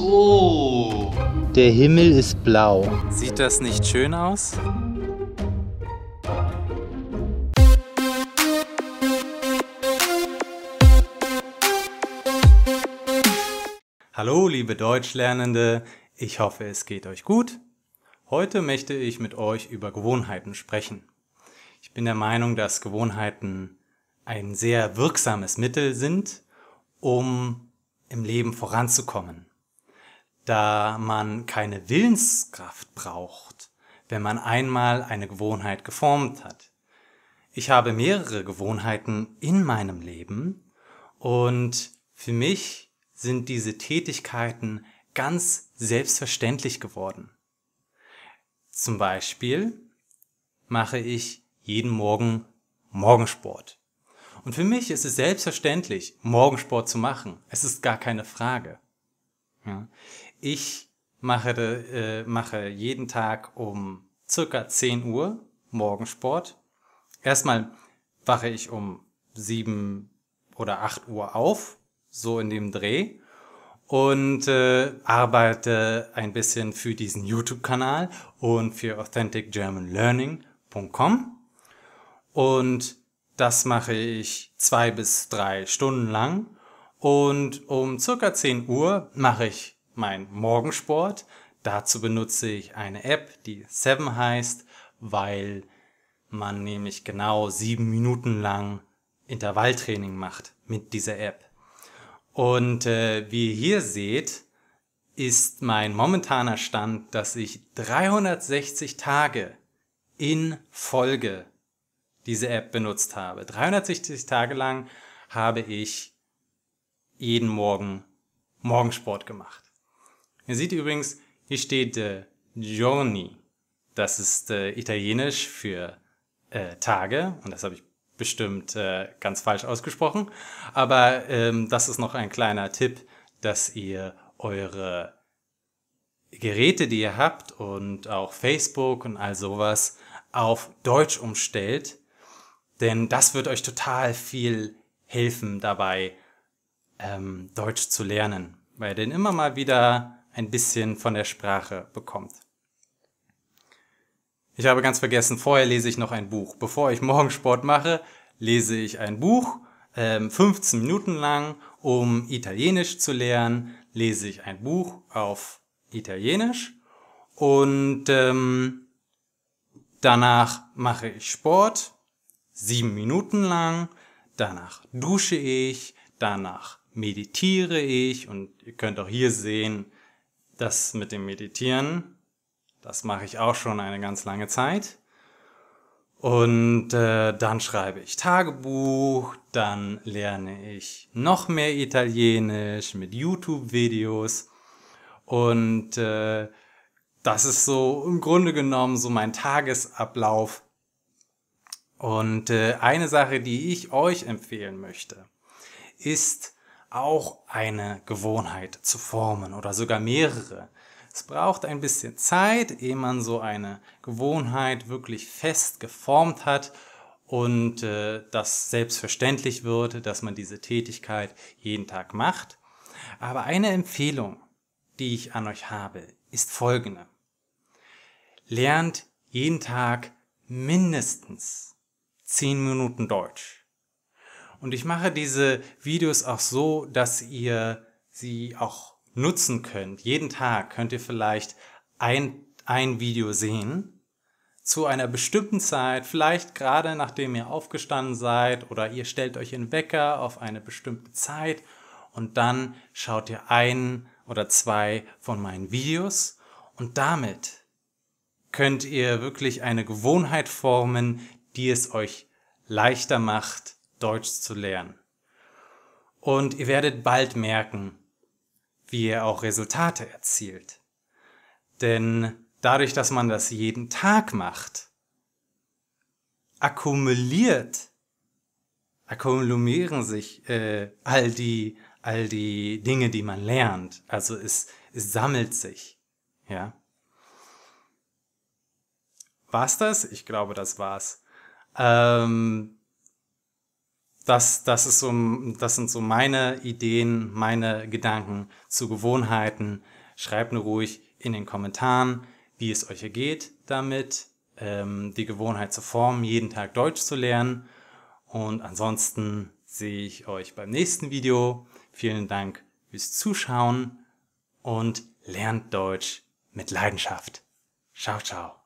so. Der Himmel ist blau. Sieht das nicht schön aus? Hallo, liebe Deutschlernende. Ich hoffe, es geht euch gut. Heute möchte ich mit euch über Gewohnheiten sprechen. Ich bin der Meinung, dass Gewohnheiten ein sehr wirksames Mittel sind, um im Leben voranzukommen da man keine Willenskraft braucht, wenn man einmal eine Gewohnheit geformt hat. Ich habe mehrere Gewohnheiten in meinem Leben und für mich sind diese Tätigkeiten ganz selbstverständlich geworden. Zum Beispiel mache ich jeden Morgen Morgensport. Und für mich ist es selbstverständlich, Morgensport zu machen. Es ist gar keine Frage. Ja. Ich mache, äh, mache jeden Tag um circa 10 Uhr Morgensport. Erstmal wache ich um 7 oder 8 Uhr auf, so in dem Dreh, und äh, arbeite ein bisschen für diesen YouTube-Kanal und für AuthenticGermanLearning.com. Und das mache ich zwei bis drei Stunden lang und um circa 10 Uhr mache ich meinen Morgensport. Dazu benutze ich eine App, die Seven heißt, weil man nämlich genau sieben Minuten lang Intervalltraining macht mit dieser App. Und äh, wie ihr hier seht, ist mein momentaner Stand, dass ich 360 Tage in Folge diese App benutzt habe. 360 Tage lang habe ich jeden Morgen Morgensport gemacht. Ihr seht übrigens, hier steht äh, Giorni. Das ist äh, italienisch für äh, Tage und das habe ich bestimmt äh, ganz falsch ausgesprochen. Aber ähm, das ist noch ein kleiner Tipp, dass ihr eure Geräte, die ihr habt und auch Facebook und all sowas auf Deutsch umstellt. Denn das wird euch total viel helfen dabei, ähm, Deutsch zu lernen, weil er den immer mal wieder ein bisschen von der Sprache bekommt. Ich habe ganz vergessen, vorher lese ich noch ein Buch. Bevor ich morgen Sport mache, lese ich ein Buch, ähm, 15 Minuten lang, um Italienisch zu lernen, lese ich ein Buch auf Italienisch und ähm, danach mache ich Sport, 7 Minuten lang, danach dusche ich, danach meditiere ich und ihr könnt auch hier sehen, das mit dem Meditieren, das mache ich auch schon eine ganz lange Zeit. Und äh, dann schreibe ich Tagebuch, dann lerne ich noch mehr Italienisch mit YouTube-Videos. Und äh, das ist so im Grunde genommen so mein Tagesablauf. Und äh, eine Sache, die ich euch empfehlen möchte, ist auch eine Gewohnheit zu formen oder sogar mehrere. Es braucht ein bisschen Zeit, ehe man so eine Gewohnheit wirklich fest geformt hat und äh, das selbstverständlich wird, dass man diese Tätigkeit jeden Tag macht. Aber eine Empfehlung, die ich an euch habe, ist folgende. Lernt jeden Tag mindestens 10 Minuten Deutsch. Und ich mache diese Videos auch so, dass ihr sie auch nutzen könnt. Jeden Tag könnt ihr vielleicht ein, ein Video sehen zu einer bestimmten Zeit, vielleicht gerade nachdem ihr aufgestanden seid oder ihr stellt euch in Wecker auf eine bestimmte Zeit und dann schaut ihr ein oder zwei von meinen Videos und damit könnt ihr wirklich eine Gewohnheit formen, die es euch leichter macht, Deutsch zu lernen. Und ihr werdet bald merken, wie ihr auch Resultate erzielt. Denn dadurch, dass man das jeden Tag macht, akkumuliert, akkumulieren sich äh, all, die, all die Dinge, die man lernt. Also es, es sammelt sich. Ja. War's das? Ich glaube, das war's. Ähm, das, das, ist so, das sind so meine Ideen, meine Gedanken zu Gewohnheiten. Schreibt nur ruhig in den Kommentaren, wie es euch ergeht damit, ähm, die Gewohnheit zu formen, jeden Tag Deutsch zu lernen. Und ansonsten sehe ich euch beim nächsten Video. Vielen Dank fürs Zuschauen und lernt Deutsch mit Leidenschaft. Ciao, ciao.